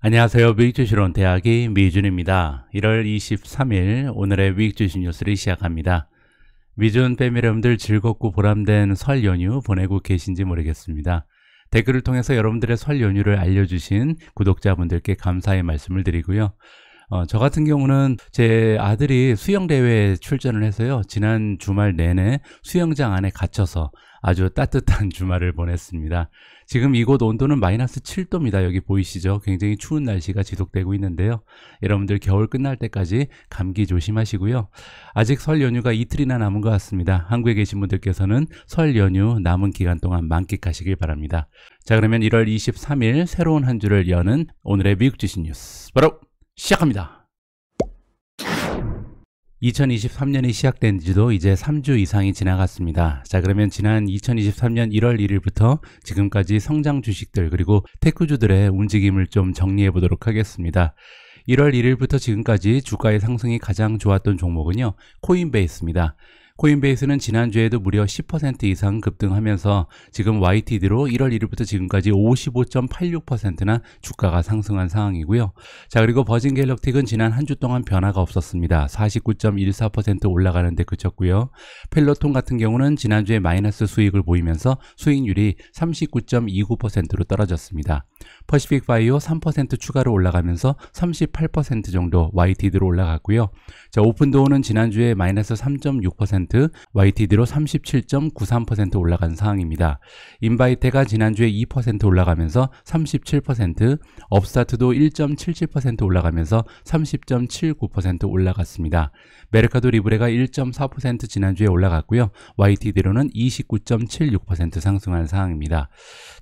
안녕하세요. 미익주시론 대학의 미준입니다. 1월 23일 오늘의 미익주시 뉴스를 시작합니다. 미준 빼미름들 즐겁고 보람된 설 연휴 보내고 계신지 모르겠습니다. 댓글을 통해서 여러분들의 설 연휴를 알려주신 구독자분들께 감사의 말씀을 드리고요. 어, 저 같은 경우는 제 아들이 수영 대회에 출전을 해서요. 지난 주말 내내 수영장 안에 갇혀서 아주 따뜻한 주말을 보냈습니다. 지금 이곳 온도는 마이너스 7도입니다. 여기 보이시죠? 굉장히 추운 날씨가 지속되고 있는데요. 여러분들 겨울 끝날 때까지 감기 조심하시고요. 아직 설 연휴가 이틀이나 남은 것 같습니다. 한국에 계신 분들께서는 설 연휴 남은 기간 동안 만끽하시길 바랍니다. 자, 그러면 1월 23일 새로운 한 주를 여는 오늘의 미국 지신 뉴스. 바로 시작합니다. 2023년이 시작된 지도 이제 3주 이상이 지나갔습니다. 자, 그러면 지난 2023년 1월 1일부터 지금까지 성장 주식들 그리고 테크주들의 움직임을 좀 정리해 보도록 하겠습니다. 1월 1일부터 지금까지 주가의 상승이 가장 좋았던 종목은요, 코인베이스입니다. 코인베이스는 지난주에도 무려 10% 이상 급등하면서 지금 YTD로 1월 1일부터 지금까지 55.86%나 주가가 상승한 상황이고요. 자, 그리고 버진 갤럭틱은 지난 한 주 동안 변화가 없었습니다. 49.14% 올라가는데 그쳤고요. 펠로톤 같은 경우는 지난주에 마이너스 수익을 보이면서 수익률이 39.29%로 떨어졌습니다. 퍼시픽 바이오 3% 추가로 올라가면서 38% 정도 YTD로 올라갔고요. 자, 오픈도어는 지난주에 마이너스 3.6% 3.8%, YTD로 37.93% 올라간 상황입니다. 인바이테가 지난주에 2% 올라가면서 37%, 업스타트도 1.77% 올라가면서 30.79% 올라갔습니다. 메르카도 리브레가 1.4% 지난주에 올라갔고요. YTD로는 29.76% 상승한 상황입니다.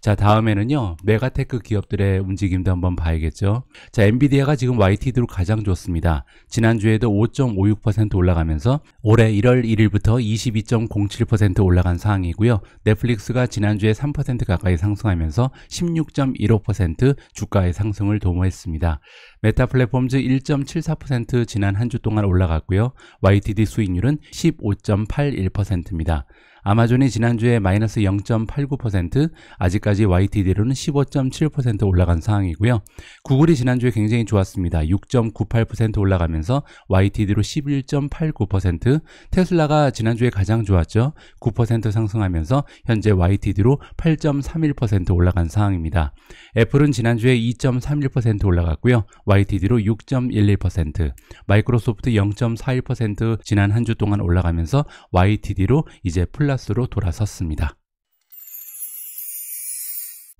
자, 다음에는요. 메가테크 기업들의 움직임도 한번 봐야겠죠. 자, 엔비디아가 지금 YTD로 가장 좋습니다. 지난주에도 5.56% 올라가면서 올해 1월 1일부터 1%부터 22.07% 올라간 상황이고요. 넷플릭스가 지난주에 3% 가까이 상승하면서 16.15% 주가의 상승을 도모했습니다. 메타 플랫폼즈 1.74% 지난 한 주 동안 올라갔고요. YTD 수익률은 15.81%입니다. 아마존이 지난주에 마이너스 0.89%, 아직까지 YTD로는 15.7% 올라간 상황이고요. 구글이 지난주에 굉장히 좋았습니다. 6.98% 올라가면서 YTD로 11.89%, 테슬라가 지난주에 가장 좋았죠. 9% 상승하면서 현재 YTD로 8.31% 올라간 상황입니다. 애플은 지난주에 2.31% 올라갔고요. YTD로 6.11%, 마이크로소프트 0.41% 지난 한 주 동안 올라가면서 YTD로 이제 플 플라스로 돌아섰습니다.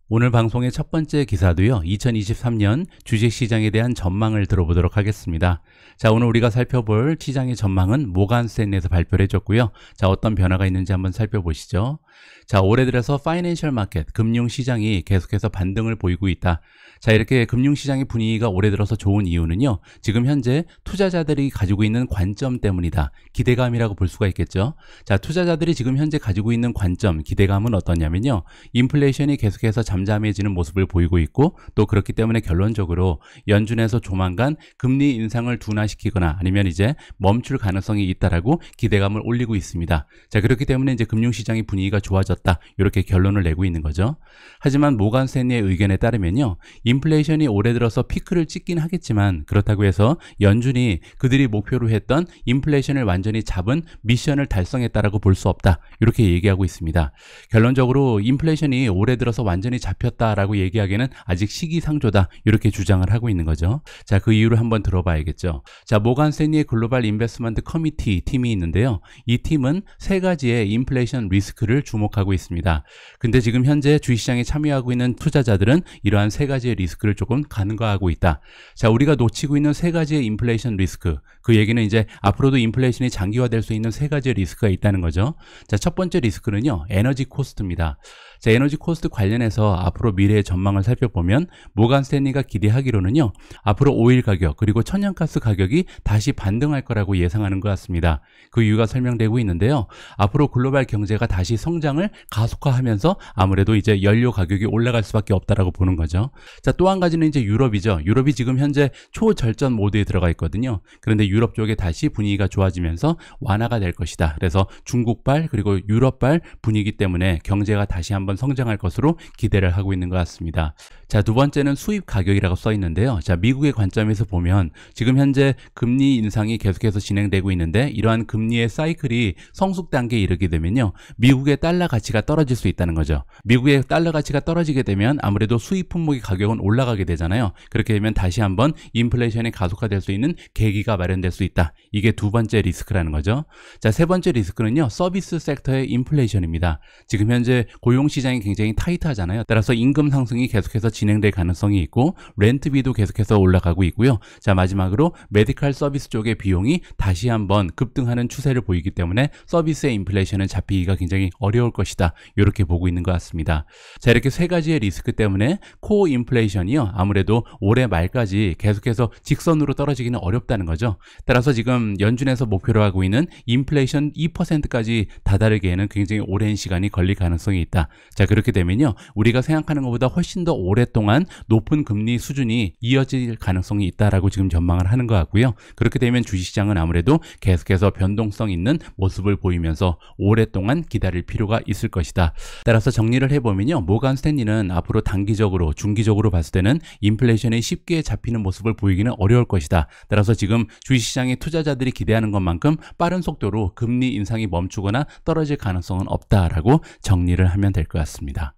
오늘 방송의 첫 번째 기사도요. 2023년 주식시장에 대한 전망을 들어보도록 하겠습니다. 자, 오늘 우리가 살펴볼 시장의 전망은 모간센에서 발표를 해줬고요. 자, 어떤 변화가 있는지 한번 살펴보시죠. 자, 올해 들어서 파이낸셜 마켓, 금융시장이 계속해서 반등을 보이고 있다. 자, 이렇게 금융시장의 분위기가 올해 들어서 좋은 이유는요. 지금 현재 투자자들이 가지고 있는 관점 때문이다. 기대감이라고 볼 수가 있겠죠. 자, 투자자들이 지금 현재 가지고 있는 관점, 기대감은 어떠냐면요. 인플레이션이 계속해서 잠잠해지는 모습을 보이고 있고 또 그렇기 때문에 결론적으로 연준에서 조만간 금리 인상을 둔화시키거나 아니면 이제 멈출 가능성이 있다라고 기대감을 올리고 있습니다. 자, 그렇기 때문에 이제 금융시장의 분위기가 좋아졌다 이렇게 결론을 내고 있는 거죠. 하지만 모간 스탠리의 의견에 따르면요. 인플레이션이 올해 들어서 피크를 찍긴 하겠지만 그렇다고 해서 연준이 그들이 목표로 했던 인플레이션을 완전히 잡은 미션을 달성했다라고 볼 수 없다 이렇게 얘기하고 있습니다. 결론적으로 인플레이션이 올해 들어서 완전히 잡혔다라고 얘기하기에는 아직 시기상조다 이렇게 주장을 하고 있는 거죠. 자 그 이유를 한번 들어봐야겠죠. 자 모간 스탠리의 글로벌 인베스먼트 커미티 팀이 있는데요. 이 팀은 세 가지의 인플레이션 리스크를 중 주목하고 있습니다. 근데 지금 현재 주식시장에 참여하고 있는 투자자들은 이러한 세 가지의 리스크를 조금 간과하고 있다. 자, 우리가 놓치고 있는 세 가지의 인플레이션 리스크. 그 얘기는 이제 앞으로도 인플레이션이 장기화될 수 있는 세 가지의 리스크가 있다는 거죠. 자, 첫 번째 리스크는요. 에너지 코스트입니다. 자, 에너지 코스트 관련해서 앞으로 미래의 전망을 살펴보면 모간 스탠리가 기대하기로는요. 앞으로 오일 가격 그리고 천연가스 가격이 다시 반등할 거라고 예상하는 것 같습니다. 그 이유가 설명되고 있는데요. 앞으로 글로벌 경제가 다시 성장을 가속화하면서 아무래도 이제 연료 가격이 올라갈 수밖에 없다라고 보는 거죠. 자, 또 한 가지는 이제 유럽이죠. 유럽이 지금 현재 초절전 모드에 들어가 있거든요. 그런데 유럽 쪽에 다시 분위기가 좋아지면서 완화가 될 것이다. 그래서 중국발 그리고 유럽발 분위기 때문에 경제가 다시 한번 한번 성장할 것으로 기대를 하고 있는 것 같습니다. 자, 두 번째는 수입 가격이라고 써 있는데요. 자, 미국의 관점에서 보면 지금 현재 금리 인상이 계속해서 진행되고 있는데 이러한 금리의 사이클이 성숙 단계에 이르게 되면요. 미국의 달러 가치가 떨어질 수 있다는 거죠. 미국의 달러 가치가 떨어지게 되면 아무래도 수입 품목의 가격은 올라가게 되잖아요. 그렇게 되면 다시 한번 인플레이션이 가속화될 수 있는 계기가 마련될 수 있다. 이게 두 번째 리스크라는 거죠. 자, 세 번째 리스크는요. 서비스 섹터의 인플레이션입니다. 지금 현재 고용시 시장이 굉장히 타이트하잖아요. 따라서 임금 상승이 계속해서 진행될 가능성이 있고 렌트비도 계속해서 올라가고 있고요. 자 마지막으로 메디컬 서비스 쪽의 비용이 다시 한번 급등하는 추세를 보이기 때문에 서비스의 인플레이션은 잡히기가 굉장히 어려울 것이다. 이렇게 보고 있는 것 같습니다. 자 이렇게 세 가지의 리스크 때문에 코어 인플레이션이요 아무래도 올해 말까지 계속해서 직선으로 떨어지기는 어렵다는 거죠. 따라서 지금 연준에서 목표로 하고 있는 인플레이션 2%까지 다다르기에는 굉장히 오랜 시간이 걸릴 가능성이 있다. 자 그렇게 되면요 우리가 생각하는 것보다 훨씬 더 오랫동안 높은 금리 수준이 이어질 가능성이 있다라고 지금 전망을 하는 것 같고요 그렇게 되면 주식시장은 아무래도 계속해서 변동성 있는 모습을 보이면서 오랫동안 기다릴 필요가 있을 것이다 따라서 정리를 해보면요 모간 스탠리는 앞으로 단기적으로 중기적으로 봤을 때는 인플레이션이 쉽게 잡히는 모습을 보이기는 어려울 것이다 따라서 지금 주식시장의 투자자들이 기대하는 것만큼 빠른 속도로 금리 인상이 멈추거나 떨어질 가능성은 없다라고 정리를 하면 될것같습니다 같습니다.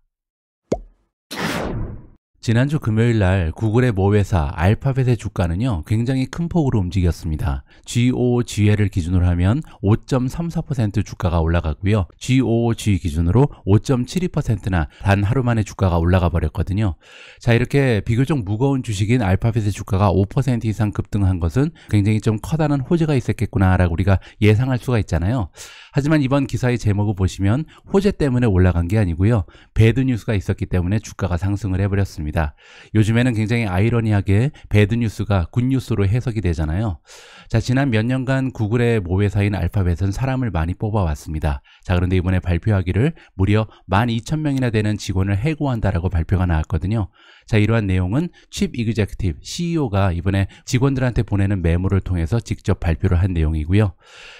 지난주 금요일 날 구글의 모회사 알파벳의 주가는요, 굉장히 큰 폭으로 움직였습니다. GOGL을 기준으로 하면 5.34% 주가가 올라갔고요 GOG 기준으로 5.72%나 단 하루 만에 주가가 올라가 버렸거든요. 자, 이렇게 비교적 무거운 주식인 알파벳의 주가가 5% 이상 급등한 것은 굉장히 좀 커다란 호재가 있었겠구나라고 우리가 예상할 수가 있잖아요. 하지만 이번 기사의 제목을 보시면 호재 때문에 올라간 게 아니고요. 배드 뉴스가 있었기 때문에 주가가 상승을 해버렸습니다. 겁니다. 요즘에는 굉장히 아이러니하게 배드 뉴스가 굿 뉴스로 해석이 되잖아요. 자, 지난 몇 년간 구글의 모회사인 알파벳은 사람을 많이 뽑아왔습니다. 자, 그런데 이번에 발표하기를 무려 12,000명이나 되는 직원을 해고한다라고 발표가 나왔거든요. 자, 이러한 내용은 Chief Executive, CEO가 이번에 직원들한테 보내는 메모를 통해서 직접 발표를 한 내용이고요.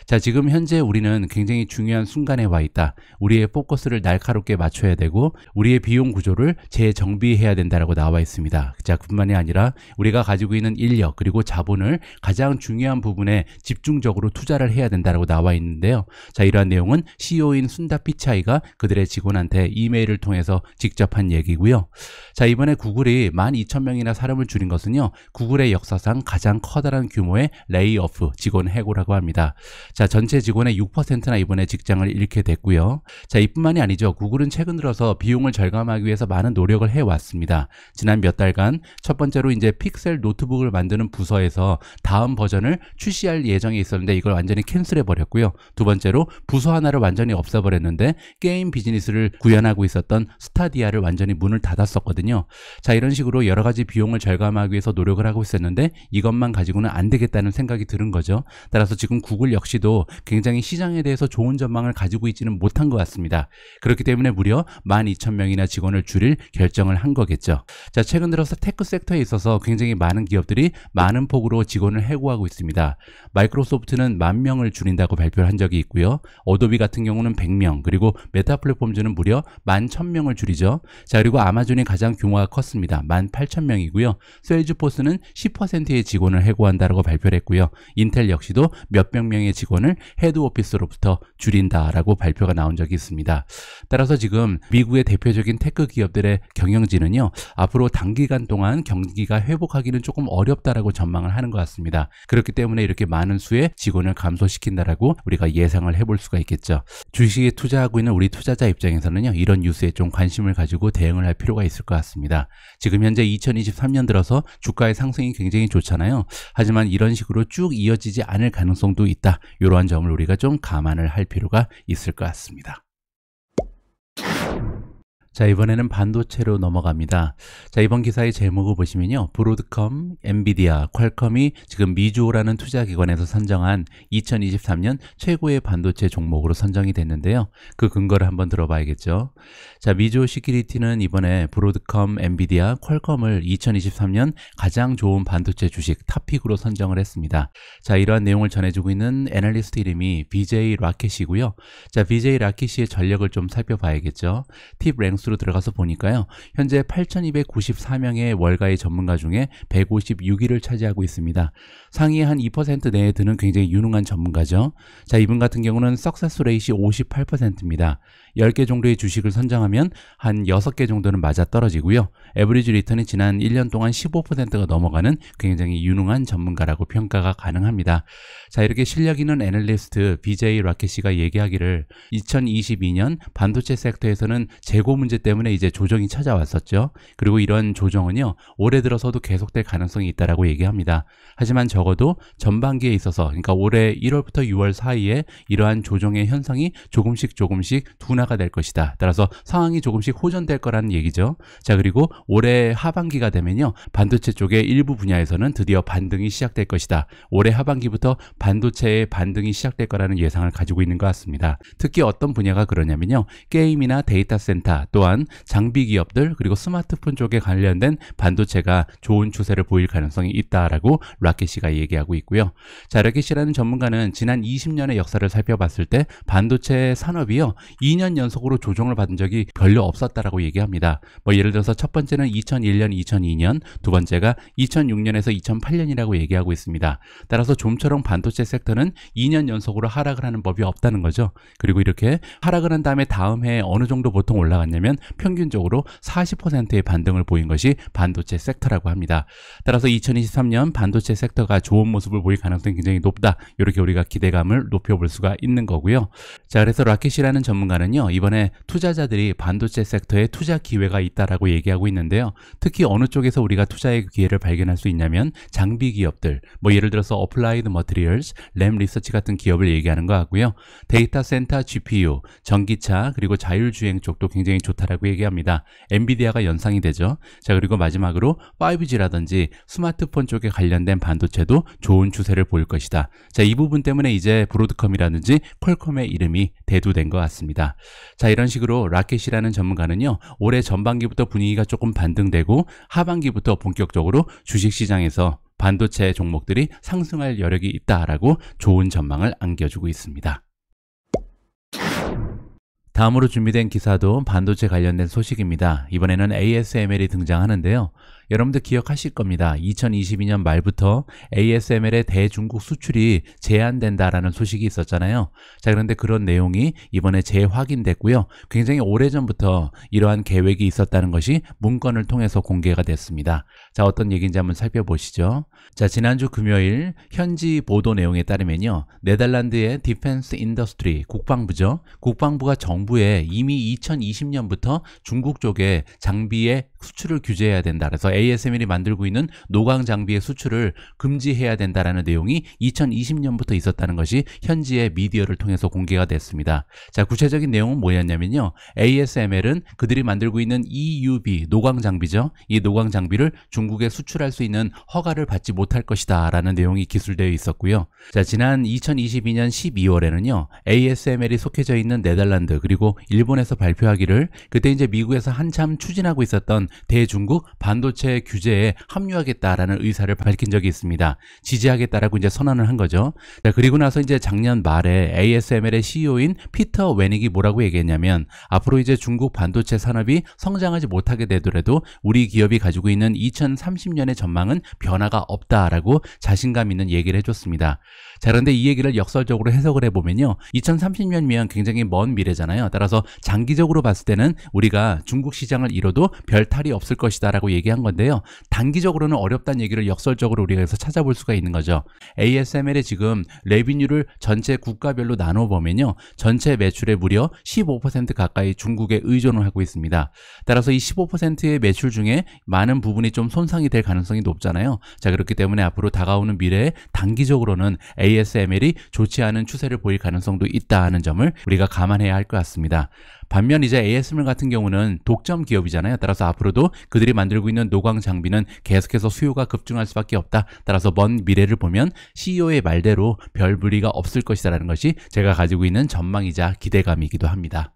자, 지금 현재 우리는 굉장히 중요한 순간에 와 있다. 우리의 포커스를 날카롭게 맞춰야 되고 우리의 비용 구조를 재정비해야 된다라고 나와 있습니다. 자, 뿐만이 아니라 우리가 가지고 있는 인력 그리고 자본을 가장 중요한 부분에 집중적으로 투자를 해야 된다라고 나와 있는데요. 자, 이러한 내용은 CEO인 순다 피차이가 그들의 직원한테 이메일을 통해서 직접 한 얘기고요. 자, 이번에 구글 구글이 12,000명이나 사람을 줄인 것은요. 구글의 역사상 가장 커다란 규모의 레이오프 직원 해고라고 합니다. 자, 전체 직원의 6%나 이번에 직장을 잃게 됐고요. 자, 이뿐만이 아니죠. 구글은 최근 들어서 비용을 절감하기 위해서 많은 노력을 해 왔습니다. 지난 몇 달간 첫 번째로 이제 픽셀 노트북을 만드는 부서에서 다음 버전을 출시할 예정에 있었는데 이걸 완전히 캔슬해 버렸고요. 두 번째로 부서 하나를 완전히 없애 버렸는데 게임 비즈니스를 구현하고 있었던 스타디아를 완전히 문을 닫았었거든요. 자, 자 이런 식으로 여러 가지 비용을 절감하기 위해서 노력을 하고 있었는데 이것만 가지고는 안 되겠다는 생각이 드는 거죠 따라서 지금 구글 역시도 굉장히 시장에 대해서 좋은 전망을 가지고 있지는 못한 것 같습니다 그렇기 때문에 무려 12,000명이나 직원을 줄일 결정을 한 거겠죠 자 최근 들어서 테크 섹터에 있어서 굉장히 많은 기업들이 많은 폭으로 직원을 해고하고 있습니다 마이크로소프트는 만 명을 줄인다고 발표를 한 적이 있고요 어도비 같은 경우는 100명 그리고 메타 플랫폼즈는 무려 11,000명을 줄이죠 자 그리고 아마존이 가장 규모가 컸 늘었습니다. 18,000명이고요. 세일즈포스는 10%의 직원을 해고한다라고 발표를 했고요. 인텔 역시도 몇백 명의 직원을 헤드 오피스로부터 줄인다라고 발표가 나온 적이 있습니다. 따라서 지금 미국의 대표적인 테크 기업들의 경영진은요. 앞으로 단기간 동안 경기가 회복하기는 조금 어렵다라고 전망을 하는 것 같습니다. 그렇기 때문에 이렇게 많은 수의 직원을 감소시킨다라고 우리가 예상을 해볼 수가 있겠죠. 주식에 투자하고 있는 우리 투자자 입장에서는요. 이런 뉴스에 좀 관심을 가지고 대응을 할 필요가 있을 것 같습니다. 지금 현재 2023년 들어서 주가의 상승이 굉장히 좋잖아요. 하지만 이런 식으로 쭉 이어지지 않을 가능성도 있다. 이러한 점을 우리가 좀 감안을 할 필요가 있을 것 같습니다. 자 이번에는 반도체로 넘어갑니다 자 이번 기사의 제목을 보시면요 브로드컴, 엔비디아, 퀄컴이 지금 미주오라는 투자기관에서 선정한 2023년 최고의 반도체 종목으로 선정이 됐는데요 그 근거를 한번 들어봐야겠죠 자 미주오 시큐리티는 이번에 브로드컴, 엔비디아, 퀄컴을 2023년 가장 좋은 반도체 주식 탑픽으로 선정을 했습니다 자 이러한 내용을 전해주고 있는 애널리스트 이름이 BJ 라켓이고요 자 BJ 라켓의 전략을 좀 살펴봐야겠죠 팁 랭. 상수로 들어가서 보니까요. 현재 8,294명의 월가의 전문가 중에 156위를 차지하고 있습니다. 상위 한 2% 내에 드는 굉장히 유능한 전문가죠. 자, 이분 같은 경우는 석세스 레이시 58%입니다. 10개 정도의 주식을 선정하면 한 6개 정도는 맞아떨어지고요. 에브리지 리턴이 지난 1년 동안 15%가 넘어가는 굉장히 유능한 전문가라고 평가가 가능합니다. 자 이렇게 실력 있는 애널리스트 BJ 라켓씨가 얘기하기를 2022년 반도체 섹터에서는 재고 문제 때문에 이제 조정이 찾아왔었죠. 그리고 이런 조정은요. 올해 들어서도 계속될 가능성이 있다라고 얘기합니다. 하지만 적어도 전반기에 있어서 그러니까 올해 1월부터 6월 사이에 이러한 조정의 현상이 조금씩 조금씩 둔화 둔화가 될 것이다. 따라서 상황이 조금씩 호전될 거라는 얘기죠. 자, 그리고 올해 하반기가 되면요. 반도체 쪽의 일부 분야에서는 드디어 반등이 시작될 것이다. 올해 하반기부터 반도체의 반등이 시작될 거라는 예상을 가지고 있는 것 같습니다. 특히 어떤 분야가 그러냐면요. 게임이나 데이터 센터 또한 장비 기업들 그리고 스마트폰 쪽에 관련된 반도체가 좋은 추세를 보일 가능성이 있다라고 라켓씨가 얘기하고 있고요. 자, 라켓씨라는 전문가는 지난 20년의 역사를 살펴봤을 때 반도체 산업이요. 2년 3년 연속으로 조정을 받은 적이 별로 없었다라고 얘기합니다. 뭐 예를 들어서 첫 번째는 2001년, 2002년, 두 번째가 2006년에서 2008년이라고 얘기하고 있습니다. 따라서 좀처럼 반도체 섹터는 2년 연속으로 하락을 하는 법이 없다는 거죠. 그리고 이렇게 하락을 한 다음에 다음 해에 어느 정도 보통 올라갔냐면 평균적으로 40%의 반등을 보인 것이 반도체 섹터라고 합니다. 따라서 2023년 반도체 섹터가 좋은 모습을 보일 가능성이 굉장히 높다. 이렇게 우리가 기대감을 높여볼 수가 있는 거고요. 자, 그래서 라켓이라는 전문가는요. 은행요 이번에 투자자들이 반도체 섹터에 투자 기회가 있다라고 얘기하고 있는데요. 특히 어느 쪽에서 우리가 투자의 기회를 발견할 수 있냐면 장비 기업들, 뭐 예를 들어서 어플라이드 머티리얼스, 램 리서치 같은 기업을 얘기하는 거 같고요. 데이터 센터, GPU, 전기차, 그리고 자율주행 쪽도 굉장히 좋다라고 얘기합니다. 엔비디아가 연상이 되죠. 자, 그리고 마지막으로 5G라든지 스마트폰 쪽에 관련된 반도체도 좋은 추세를 보일 것이다. 자, 이 부분 때문에 이제 브로드컴이라든지 퀄컴의 이름이 대두된 것 같습니다. 자, 이런 식으로 라켓이라는 전문가는요, 올해 전반기부터 분위기가 조금 반등되고 하반기부터 본격적으로 주식시장에서 반도체 종목들이 상승할 여력이 있다라고 좋은 전망을 안겨주고 있습니다. 다음으로 준비된 기사도 반도체 관련된 소식입니다. 이번에는 ASML이 등장하는데요. 여러분들 기억하실 겁니다. 2022년 말부터 ASML의 대중국 수출이 제한된다라는 소식이 있었잖아요. 자, 그런데 그런 내용이 이번에 재확인됐고요. 굉장히 오래전부터 이러한 계획이 있었다는 것이 문건을 통해서 공개가 됐습니다. 자, 어떤 얘기인지 한번 살펴보시죠. 자, 지난주 금요일 현지 보도 내용에 따르면요. 네덜란드의 디펜스 인더스트리 국방부죠. 국방부가 정부에 이미 2020년부터 중국 쪽에 장비의 수출을 규제해야 된다. 그래서 ASML이 만들고 있는 노광 장비의 수출을 금지해야 된다라는 내용이 2020년부터 있었다는 것이 현지의 미디어를 통해서 공개가 됐습니다. 자, 구체적인 내용은 뭐였냐면요. ASML은 그들이 만들고 있는 e u v 노광 장비죠. 이 노광 장비를 중국에 수출할 수 있는 허가를 받지 못할 것이다라는 내용이 기술되어 있었고요. 자, 지난 2022년 12월에는요. ASML이 속해져 있는 네덜란드 그리고 일본에서 발표하기를 그때 이제 미국에서 한참 추진하고 있었던 대중국 반도체 규제에 합류하겠다라는 의사를 밝힌 적이 있습니다. 지지하겠다라고 이제 선언을 한 거죠. 자, 그리고 나서 이제 작년 말에 ASML의 CEO인 피터 웨닉이 뭐라고 얘기했냐면 앞으로 이제 중국 반도체 산업이 성장하지 못하게 되더라도 우리 기업이 가지고 있는 2030년의 전망은 변화가 없다라고 자신감 있는 얘기를 해줬습니다. 자, 그런데 이 얘기를 역설적으로 해석을 해보면요. 2030년이면 굉장히 먼 미래잖아요. 따라서 장기적으로 봤을 때는 우리가 중국 시장을 잃어도 별 탈이 없을 것이다 라고 얘기한 건데요. 단기적으로는 어렵다는 얘기를 역설적으로 우리가 해서 찾아볼 수가 있는 거죠. ASML의 지금 레비뉴를 전체 국가별로 나눠보면요. 전체 매출의 무려 15% 가까이 중국에 의존을 하고 있습니다. 따라서 이 15%의 매출 중에 많은 부분이 좀 손상이 될 가능성이 높잖아요. 자, 그렇기 때문에 앞으로 다가오는 미래에 단기적으로는 ASML이 좋지 않은 추세를 보일 가능성도 있다 는 점을 우리가 감안해야 할 것 같습니다. 반면 이제 ASML 같은 경우는 독점 기업이잖아요. 따라서 앞으로도 그들이 만들고 있는 노광 장비는 계속해서 수요가 급증할 수밖에 없다. 따라서 먼 미래를 보면 CEO의 말대로 별 무리가 없을 것이다라는 것이 제가 가지고 있는 전망이자 기대감이기도 합니다.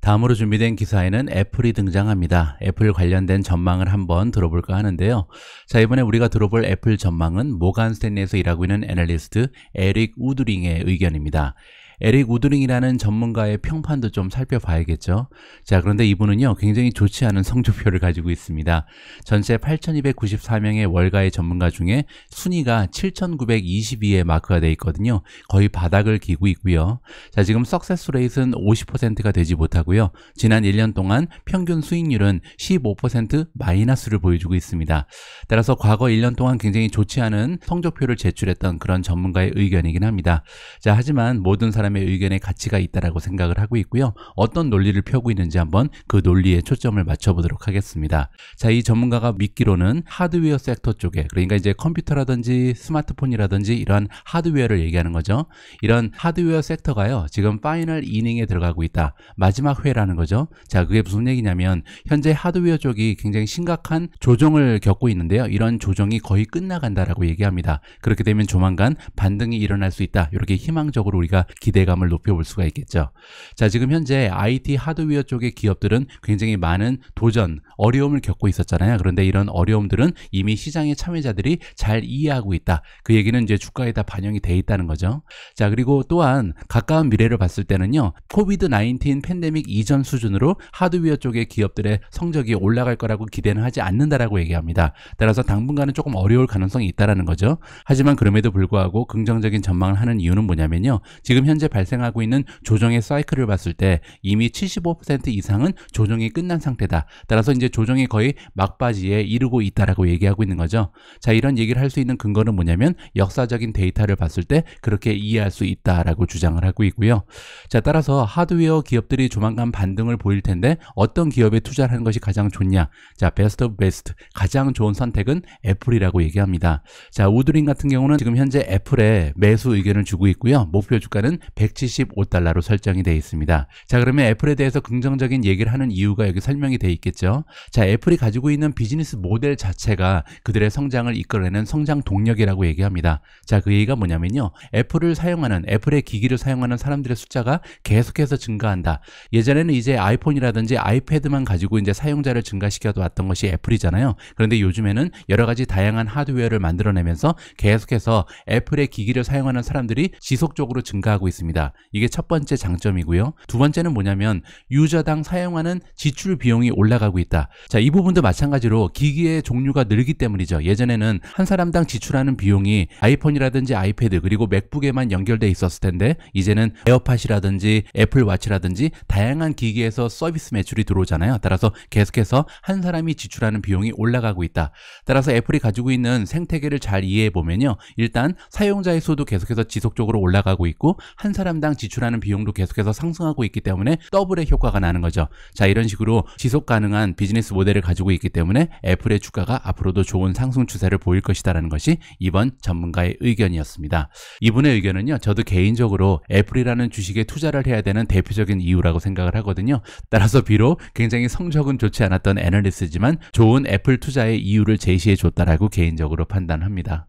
다음으로 준비된 기사에는 애플이 등장합니다. 애플 관련된 전망을 한번 들어볼까 하는데요. 자, 이번에 우리가 들어볼 애플 전망은 모간 스탠리에서 일하고 있는 애널리스트 에릭 우드링의 의견입니다. 에릭 우드링이라는 전문가의 평판도 좀 살펴봐야겠죠. 자, 그런데 이분은요, 굉장히 좋지 않은 성적표를 가지고 있습니다. 전체 8,294명의 월가의 전문가 중에 순위가 7,922에 마크가 돼 있거든요. 거의 바닥을 기고 있고요. 자, 지금 석세스 레이스는 50%가 되지 못하고요. 지난 1년 동안 평균 수익률은 15% 마이너스를 보여주고 있습니다. 따라서 과거 1년 동안 굉장히 좋지 않은 성적표를 제출했던 그런 전문가의 의견이긴 합니다. 자, 하지만 모든 사람 사람의 의견에 가치가 있다라고 생각을 하고 있고요. 어떤 논리를 펴고 있는지 한번 그 논리에 초점을 맞춰보도록 하겠습니다. 자, 이 전문가가 믿기로는 하드웨어 섹터 쪽에 그러니까 이제 컴퓨터라든지 스마트폰이라든지 이런 하드웨어를 얘기하는 거죠. 이런 하드웨어 섹터가요. 지금 파이널 이닝에 들어가고 있다. 마지막 회라는 거죠. 자, 그게 무슨 얘기냐면 현재 하드웨어 쪽이 굉장히 심각한 조정을 겪고 있는데요. 이런 조정이 거의 끝나간다라고 얘기합니다. 그렇게 되면 조만간 반등이 일어날 수 있다. 이렇게 희망적으로 우리가 기대 기대감을 높여볼 수가 있겠죠. 자, 지금 현재 IT 하드웨어 쪽의 기업들은 굉장히 많은 도전, 어려움을 겪고 있었잖아요. 그런데 이런 어려움들은 이미 시장의 참여자들이 잘 이해하고 있다. 그 얘기는 이제 주가에 다 반영이 돼 있다는 거죠. 자, 그리고 또한 가까운 미래를 봤을 때는요. 코비드 19 팬데믹 이전 수준으로 하드웨어 쪽의 기업들의 성적이 올라갈 거라고 기대는 하지 않는다라고 얘기합니다. 따라서 당분간은 조금 어려울 가능성이 있다라는 거죠. 하지만 그럼에도 불구하고 긍정적인 전망을 하는 이유는 뭐냐면요. 지금 현재 현재 발생하고 있는 조정의 사이클을 봤을 때 이미 75% 이상은 조정이 끝난 상태다. 따라서 이제 조정이 거의 막바지에 이르고 있다라고 얘기하고 있는 거죠. 자, 이런 얘기를 할 수 있는 근거는 뭐냐면 역사적인 데이터를 봤을 때 그렇게 이해할 수 있다라고 주장을 하고 있고요. 자, 따라서 하드웨어 기업들이 조만간 반등을 보일 텐데 어떤 기업에 투자를 하는 것이 가장 좋냐? 자, 베스트 오브 베스트. 가장 좋은 선택은 애플이라고 얘기합니다. 자, 우드링 같은 경우는 지금 현재 애플에 매수 의견을 주고 있고요. 목표 주가는 175달러로 설정이 되어 있습니다. 자 그러면 애플에 대해서 긍정적인 얘기를 하는 이유가 여기 설명이 되어 있겠죠. 자 애플이 가지고 있는 비즈니스 모델 자체가 그들의 성장을 이끌어내는 성장 동력이라고 얘기합니다. 자 그 얘기가 뭐냐면요. 애플을 사용하는 애플의 기기를 사용하는 사람들의 숫자가 계속해서 증가한다. 예전에는 이제 아이폰이라든지 아이패드만 가지고 이제 사용자를 증가시켜 왔던 것이 애플이잖아요. 그런데 요즘에는 여러 가지 다양한 하드웨어를 만들어내면서 계속해서 애플의 기기를 사용하는 사람들이 지속적으로 증가하고 있습니다. 있습니다. 이게 첫 번째 장점이고요. 두 번째는 뭐냐면 유저당 사용하는 지출 비용이 올라가고 있다. 자, 이 부분도 마찬가지로 기기의 종류가 늘기 때문이죠. 예전에는 한 사람당 지출하는 비용이 아이폰이라든지 아이패드 그리고 맥북에만 연결돼 있었을 텐데 이제는 에어팟이라든지 애플워치라든지 다양한 기기에서 서비스 매출이 들어오잖아요. 따라서 계속해서 한 사람이 지출하는 비용이 올라가고 있다. 따라서 애플이 가지고 있는 생태계를 잘 이해해 보면요. 일단 사용자의 수도 계속해서 지속적으로 올라가고 있고 한한 사람당 지출하는 비용도 계속해서 상승하고 있기 때문에 더블의 효과가 나는 거죠. 자 이런 식으로 지속 가능한 비즈니스 모델을 가지고 있기 때문에 애플의 주가가 앞으로도 좋은 상승 추세를 보일 것이다라는 것이 이번 전문가의 의견이었습니다. 이분의 의견은요. 저도 개인적으로 애플이라는 주식에 투자를 해야 되는 대표적인 이유라고 생각을 하거든요. 따라서 비록 굉장히 성적은 좋지 않았던 애널리스지만 좋은 애플 투자의 이유를 제시해 줬다라고 개인적으로 판단합니다.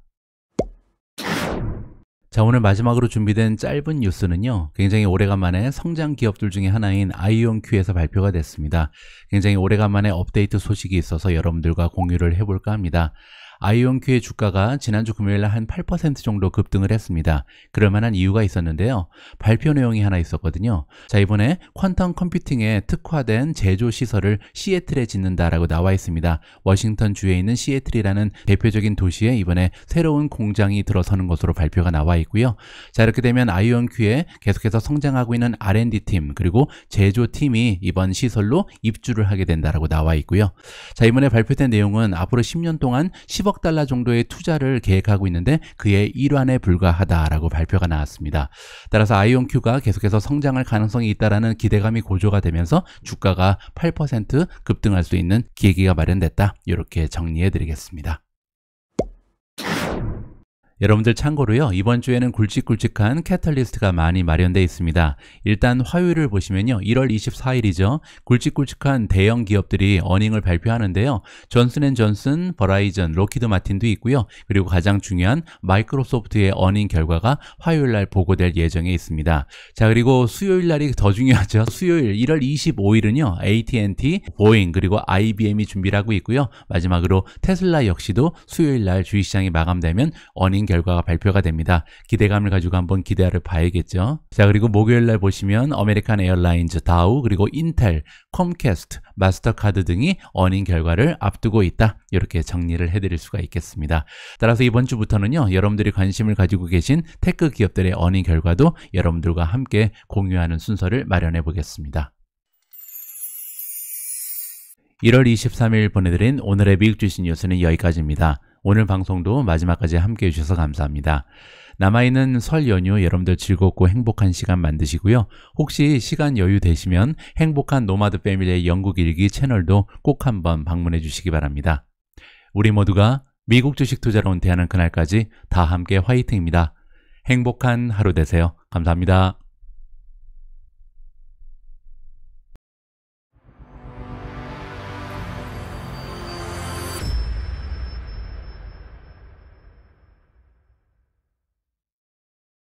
자, 오늘 마지막으로 준비된 짧은 뉴스는요. 굉장히 오래간만에 성장 기업들 중에 하나인 아이온큐에서 발표가 됐습니다. 굉장히 오래간만에 업데이트 소식이 있어서 여러분들과 공유를 해볼까 합니다. 아이온큐의 주가가 지난주 금요일 날한 8% 정도 급등을 했습니다. 그럴 만한 이유가 있었는데요. 발표 내용이 하나 있었거든요. 자, 이번에 퀀텀 컴퓨팅에 특화된 제조 시설을 시애틀에 짓는다라고 나와 있습니다. 워싱턴 주에 있는 시애틀이라는 대표적인 도시에 이번에 새로운 공장이 들어서는 것으로 발표가 나와 있고요. 자, 이렇게 되면 아이온큐에 계속해서 성장하고 있는 R&D팀 그리고 제조팀이 이번 시설로 입주를 하게 된다라고 나와 있고요. 자, 이번에 발표된 내용은 앞으로 10년 동안 10억 10억 달러 정도의 투자를 계획하고 있는데 그의 일환에 불과하다라고 발표가 나왔습니다. 따라서 아이온큐가 계속해서 성장할 가능성이 있다라는 기대감이 고조가 되면서 주가가 8% 급등할 수 있는 계기가 마련됐다. 이렇게 정리해 드리겠습니다. 여러분들 참고로요. 이번 주에는 굵직굵직한 캐털리스트가 많이 마련되어 있습니다. 일단 화요일을 보시면요. 1월 24일이죠. 굵직굵직한 대형 기업들이 어닝을 발표하는데요. 전슨앤전슨, 버라이전, 로키드 마틴도 있고요. 그리고 가장 중요한 마이크로소프트의 어닝 결과가 화요일 날 보고될 예정에 있습니다. 자, 그리고 수요일 날이 더 중요하죠. 수요일 1월 25일은요. AT&T, 보잉, 그리고 IBM이 준비를 하고 있고요. 마지막으로 테슬라 역시도 수요일 날 주식시장이 마감되면 어닝 결과가 발표가 됩니다. 기대감을 가지고 한번 기대를 봐야겠죠. 자 그리고 목요일 날 보시면 아메리칸 에어라인즈, 다우, 그리고 인텔, 컴캐스트, 마스터카드 등이 어닝 결과를 앞두고 있다. 이렇게 정리를 해드릴 수가 있겠습니다. 따라서 이번 주부터는요. 여러분들이 관심을 가지고 계신 테크 기업들의 어닝 결과도 여러분들과 함께 공유하는 순서를 마련해 보겠습니다. 1월 23일 보내드린 오늘의 미국 주식 뉴스는 여기까지입니다. 오늘 방송도 마지막까지 함께 해주셔서 감사합니다. 남아있는 설 연휴 여러분들 즐겁고 행복한 시간 만드시고요. 혹시 시간 여유 되시면 행복한 노마드 패밀리의 영국 일기 채널도 꼭 한번 방문해 주시기 바랍니다. 우리 모두가 미국 주식 투자로 은퇴하는 그날까지 다 함께 화이팅입니다. 행복한 하루 되세요. 감사합니다.